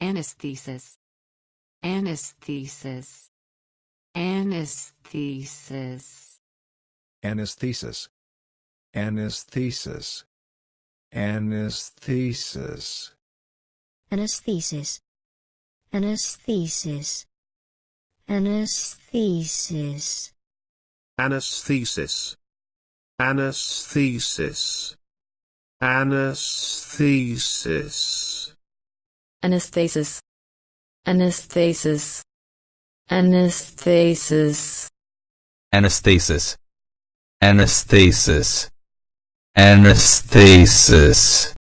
Anesthesis. Anesthesis. Anesthesis. Anesthesis. Anesthesis. Anesthesis. Anesthesis. Anesthesis. Anesthesis. Anesthesis. Anesthesis. Anesthesis. Anastasis. Anastasis. Anastasis. Anastasis. Anastasis. Anastasis.